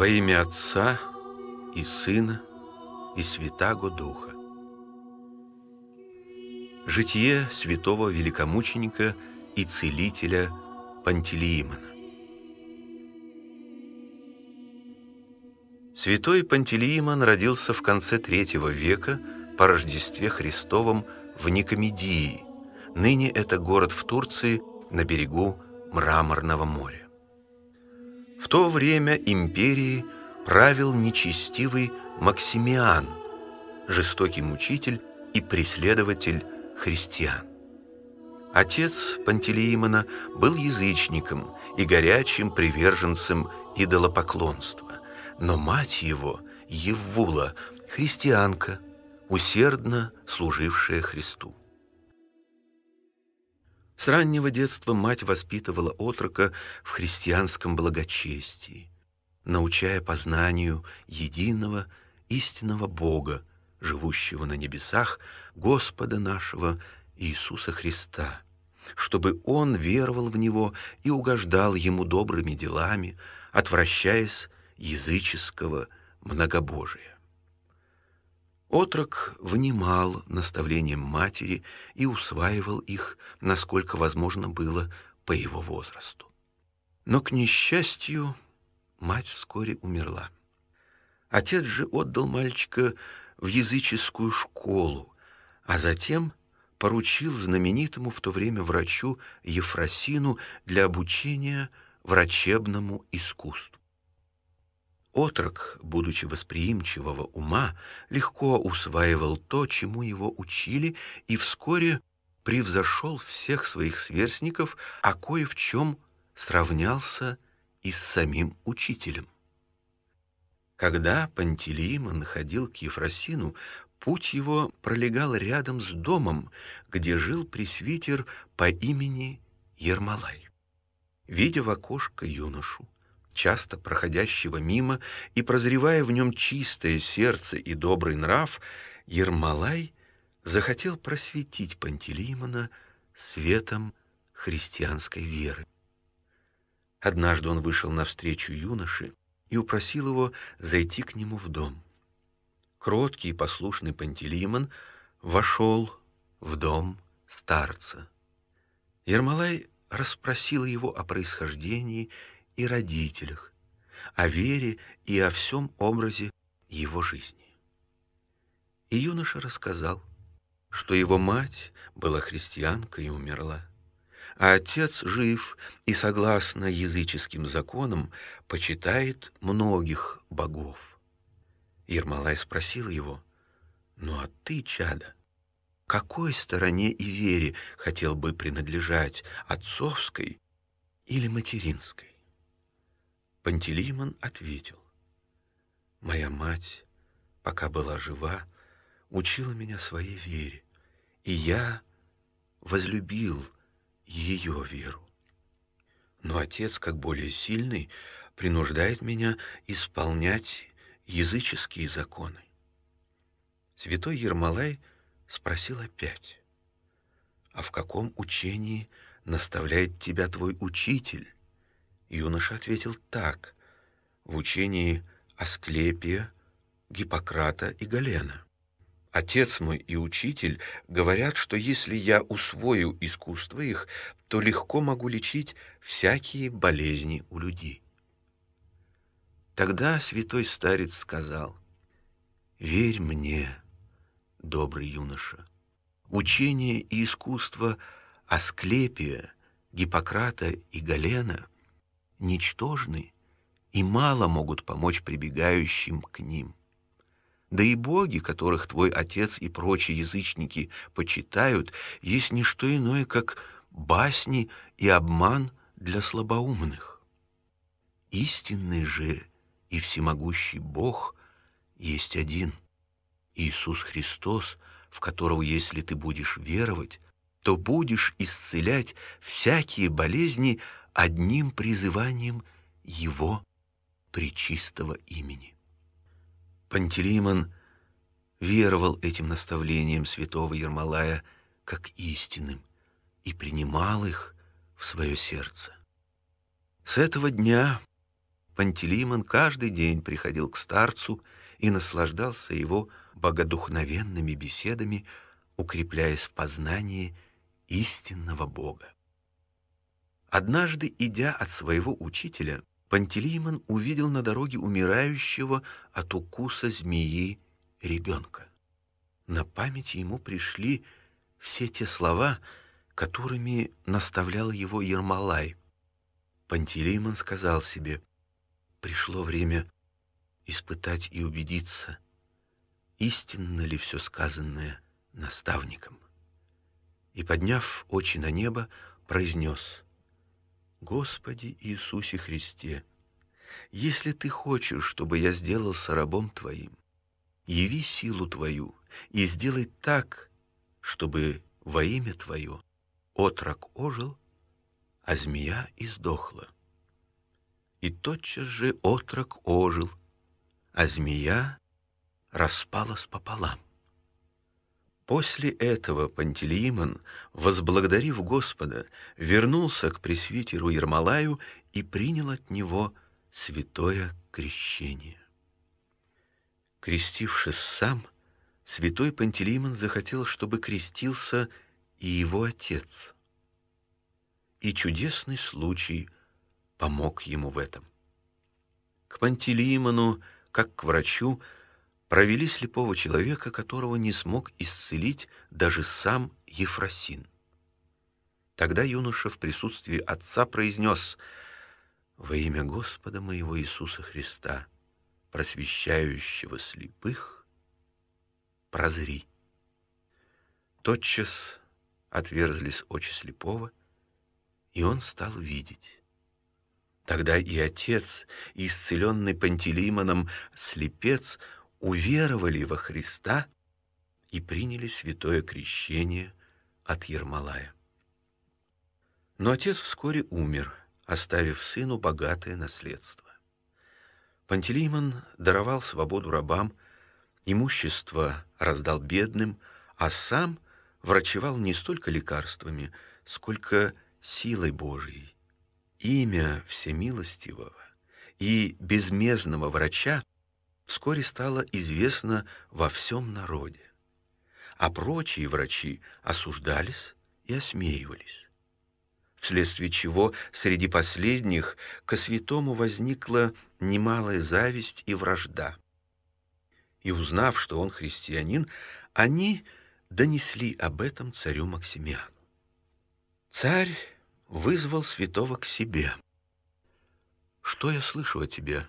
Во имя Отца и Сына и Святаго Духа. Житие святого великомученика и целителя Пантелеимона. Святой Пантелеимон родился в конце III века по Рождестве Христовом в Никомедии. Ныне это город в Турции на берегу Мраморного моря. В то время империи правил нечестивый Максимиан, жестокий мучитель и преследователь христиан. Отец Пантелеимона был язычником и горячим приверженцем идолопоклонства, но мать его, Еввула, христианка, усердно служившая Христу. С раннего детства мать воспитывала отрока в христианском благочестии, научая познанию единого истинного Бога, живущего на небесах, Господа нашего Иисуса Христа, чтобы он веровал в Него и угождал Ему добрыми делами, отвращаясь языческого многобожия. Отрок внимал наставлениям матери и усваивал их, насколько возможно было по его возрасту. Но, к несчастью, мать вскоре умерла. Отец же отдал мальчика в языческую школу, а затем поручил знаменитому в то время врачу Ефросину для обучения врачебному искусству. Отрок, будучи восприимчивого ума, легко усваивал то, чему его учили, и вскоре превзошел всех своих сверстников, а кое в чем сравнялся и с самим учителем. Когда Пантелеимон ходил к Ефросину, путь его пролегал рядом с домом, где жил пресвитер по имени Ермолай. Видя в окошко юношу, часто проходящего мимо, и прозревая в нем чистое сердце и добрый нрав, Ермолай захотел просветить Пантелеймона светом христианской веры. Однажды он вышел навстречу юноше и упросил его зайти к нему в дом. Кроткий и послушный Пантелеймон вошел в дом старца. Ермолай расспросил его о происхождении и родителях, о вере и о всем образе его жизни. И юноша рассказал, что его мать была христианкой и умерла, а отец жив и, согласно языческим законам, почитает многих богов. Ермолай спросил его, «Ну а ты, чада, какой стороне и вере хотел бы принадлежать, отцовской или материнской?» Пантелеймон ответил, «Моя мать, пока была жива, учила меня своей вере, и я возлюбил ее веру. Но отец, как более сильный, принуждает меня исполнять языческие законы». Святой Ермолай спросил опять, «А в каком учении наставляет тебя твой учитель?» Юноша ответил так. В учении Асклепия, Гиппократа и Галена. Отец мой и учитель говорят, что если я усвою искусство их, то легко могу лечить всякие болезни у людей. Тогда святой старец сказал, «Верь мне, добрый юноша, учение и искусство Асклепия, Гиппократа и Галена ничтожны и мало могут помочь прибегающим к ним. Да и боги, которых твой отец и прочие язычники почитают, есть не что иное, как басни и обман для слабоумных. Истинный же и всемогущий Бог есть один — Иисус Христос, в которого, если ты будешь веровать, то будешь исцелять всякие болезни, одним призыванием его причистого имени. Пантелеймон веровал этим наставлениям святого Ермолая как истинным и принимал их в свое сердце. С этого дня Пантелеймон каждый день приходил к старцу и наслаждался его богодухновенными беседами, укрепляясь в познании истинного Бога. Однажды, идя от своего учителя, Пантелеймон увидел на дороге умирающего от укуса змеи ребенка. На память ему пришли все те слова, которыми наставлял его Ермолай. Пантелеймон сказал себе, «Пришло время испытать и убедиться, истинно ли все сказанное наставником». И, подняв очи на небо, произнес — Господи Иисусе Христе, если Ты хочешь, чтобы я сделался рабом Твоим, яви силу Твою и сделай так, чтобы во имя Твое отрок ожил, а змея издохла. И тотчас же отрок ожил, а змея распалась пополам. После этого Пантелеимон, возблагодарив Господа, вернулся к пресвитеру Ермолаю и принял от него святое крещение. Крестившись сам, святой Пантелеимон захотел, чтобы крестился и его отец. И чудесный случай помог ему в этом. К Пантелеимону, как к врачу, провели слепого человека, которого не смог исцелить даже сам Ефросин. Тогда юноша в присутствии отца произнес «Во имя Господа моего Иисуса Христа, просвещающего слепых, прозри». Тотчас отверзлись очи слепого, и он стал видеть. Тогда и отец, исцеленный Пантелеймоном слепец, уверовали во Христа и приняли святое крещение от Ермолая. Но отец вскоре умер, оставив сыну богатое наследство. Пантелеймон даровал свободу рабам, имущество раздал бедным, а сам врачевал не столько лекарствами, сколько силой Божией. Имя Всемилостивого и безмездного врача вскоре стало известно во всем народе, а прочие врачи осуждались и осмеивались вследствие чего среди последних ко святому возникла немалая зависть и вражда. И узнав, что он христианин, они донесли об этом царю Максимиану. Царь вызвал святого к себе. «Что я слышу о тебе?»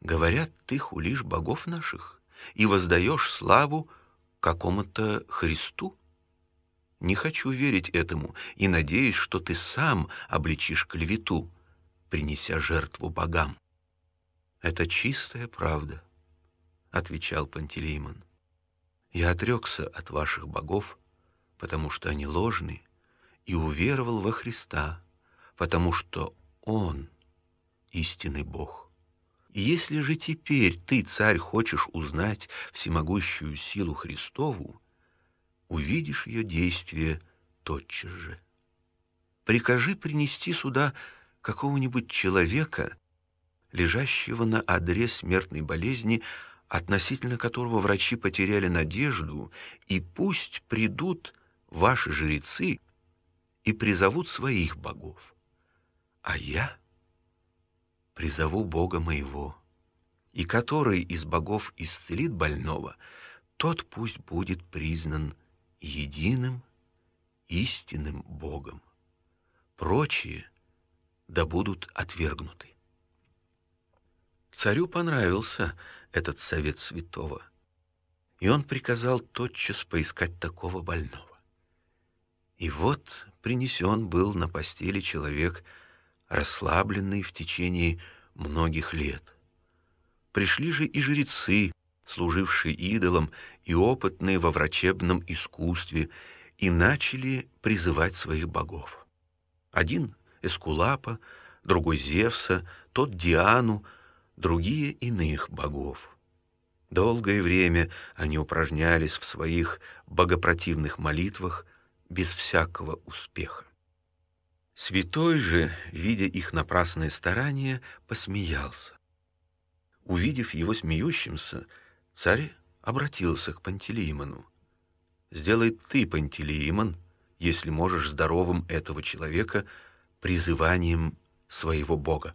Говорят, ты хулишь богов наших и воздаешь славу какому-то Христу? Не хочу верить этому и надеюсь, что ты сам обличишь клевету, принеся жертву богам. Это чистая правда, отвечал Пантелеймон. Я отрекся от ваших богов, потому что они ложны, и уверовал во Христа, потому что Он — истинный Бог. Если же теперь ты, царь, хочешь узнать всемогущую силу Христову, увидишь ее действие тотчас же. Прикажи принести сюда какого-нибудь человека, лежащего на одре смертной болезни, относительно которого врачи потеряли надежду, и пусть придут ваши жрецы и призовут своих богов. А я призову Бога моего. И который из богов исцелит больного, тот пусть будет признан единым, истинным Богом. Прочие да будут отвергнуты. Царю понравился этот совет святого, и он приказал тотчас поискать такого больного. И вот принесен был на постели человек, расслабленной в течение многих лет. Пришли же и жрецы, служившие идолам и опытные во врачебном искусстве, и начали призывать своих богов. Один — Эскулапа, другой — Зевса, тот — Диану, другие — иных богов. Долгое время они упражнялись в своих богопротивных молитвах без всякого успеха. Святой же, видя их напрасные старания, посмеялся. Увидев его смеющимся, царь обратился к Пантелеймону. «Сделай ты, Пантелеймон, если можешь здоровым этого человека призыванием своего Бога».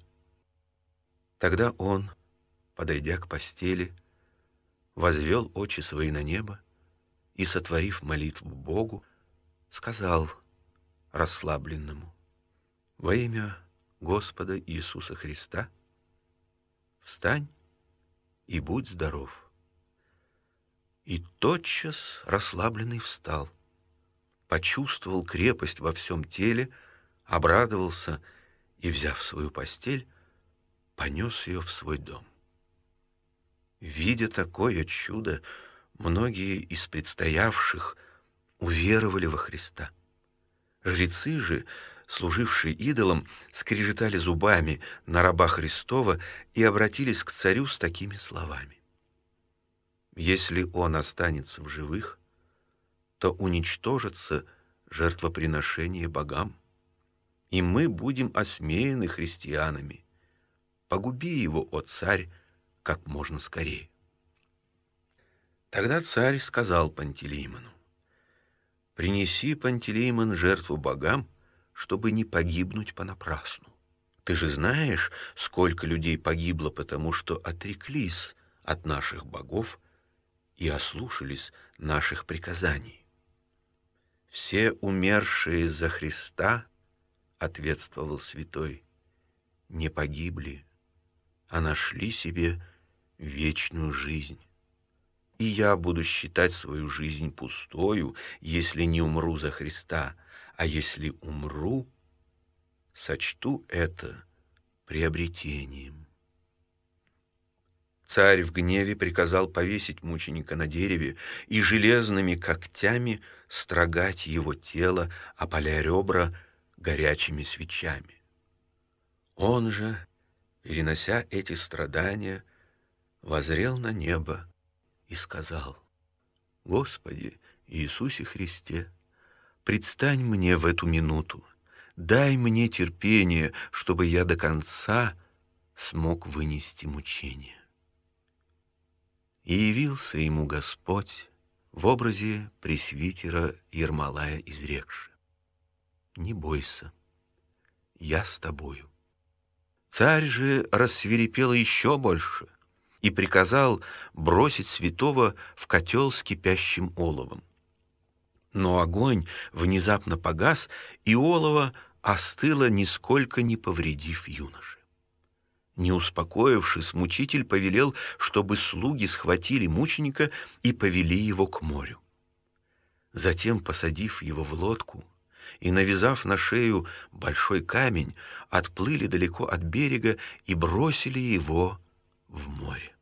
Тогда он, подойдя к постели, возвел очи свои на небо и, сотворив молитву Богу, сказал расслабленному, во имя Господа Иисуса Христа встань и будь здоров. И тотчас расслабленный встал, почувствовал крепость во всем теле, обрадовался и, взяв свою постель, понес ее в свой дом. Видя такое чудо, многие из предстоявших уверовали во Христа. Жрецы же, служившие идолам, скрежетали зубами на раба Христова и обратились к царю с такими словами. «Если он останется в живых, то уничтожится жертвоприношение богам, и мы будем осмеяны христианами. Погуби его, о царь, как можно скорее». Тогда царь сказал Пантелеймону, «Принеси, Пантелеймон, жертву богам, чтобы не погибнуть понапрасну. Ты же знаешь, сколько людей погибло, потому что отреклись от наших богов и ослушались наших приказаний. Все умершие за Христа, ответствовал святой, не погибли, а нашли себе вечную жизнь. И я буду считать свою жизнь пустою, если не умру за Христа — а если умру, сочту это приобретением. Царь в гневе приказал повесить мученика на дереве и железными когтями строгать его тело, опаля ребра горячими свечами. Он же, перенося эти страдания, возрел на небо и сказал, «Господи Иисусе Христе, Предстань мне в эту минуту, дай мне терпение, чтобы я до конца смог вынести мучение. И явился ему Господь в образе пресвитера Ермолая изрекши. «Не бойся, я с тобою». Царь же рассверепел еще больше и приказал бросить святого в котел с кипящим оловом. Но огонь внезапно погас, и олово остыло, нисколько не повредив юноши. Не успокоившись, мучитель повелел, чтобы слуги схватили мученика и повели его к морю. Затем, посадив его в лодку и навязав на шею большой камень, отплыли далеко от берега и бросили его в море.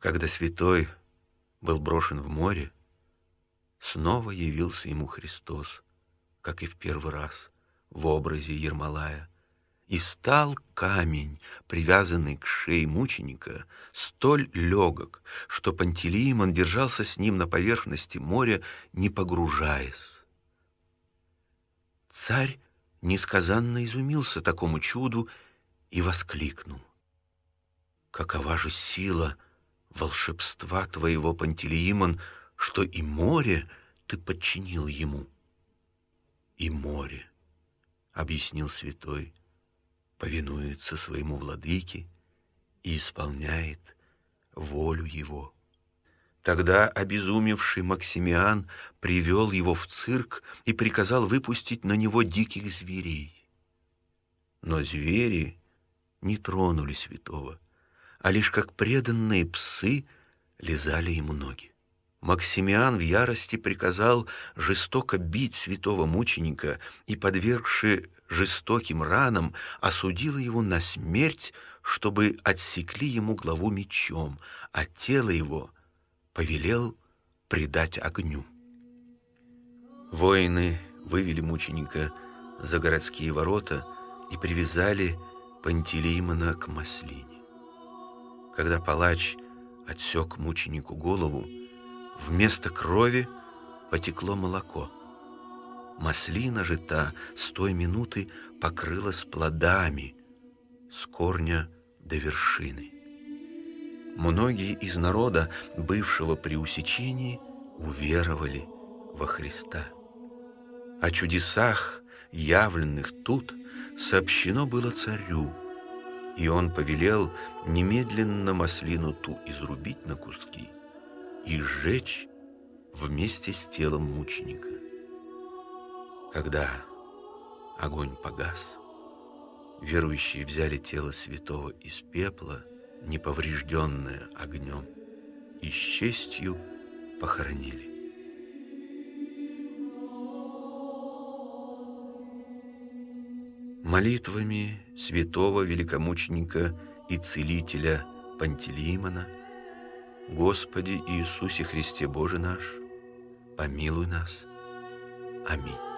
Когда святой был брошен в море, снова явился ему Христос, как и в первый раз, в образе Ермолая, и стал камень, привязанный к шее мученика, столь легок, что Пантелеимон держался с ним на поверхности моря, не погружаясь. Царь несказанно изумился такому чуду и воскликнул. «Какова же сила волшебства твоего, Пантелеимон, — что и море ты подчинил ему. И море, объяснил святой, повинуется своему владыке и исполняет волю его. Тогда обезумевший Максимиан привел его в цирк и приказал выпустить на него диких зверей. Но звери не тронули святого, а лишь как преданные псы лизали ему ноги. Максимиан в ярости приказал жестоко бить святого мученика и, подвергши жестоким ранам, осудил его на смерть, чтобы отсекли ему главу мечом, а тело его повелел предать огню. Воины вывели мученика за городские ворота и привязали Пантелеймона к маслине. Когда палач отсек мученику голову, Вместо крови потекло молоко. Маслина же та с той минуты покрылась плодами с корня до вершины. Многие из народа, бывшего при усечении, уверовали во Христа. О чудесах, явленных тут, сообщено было царю, и он повелел немедленно маслину ту изрубить на куски – и сжечь вместе с телом мученика. Когда огонь погас, верующие взяли тело святого из пепла, неповрежденное огнем, и с честью похоронили. Молитвами святого великомученика и целителя Пантелеймона – Господи Иисусе Христе Боже наш, помилуй нас. Аминь.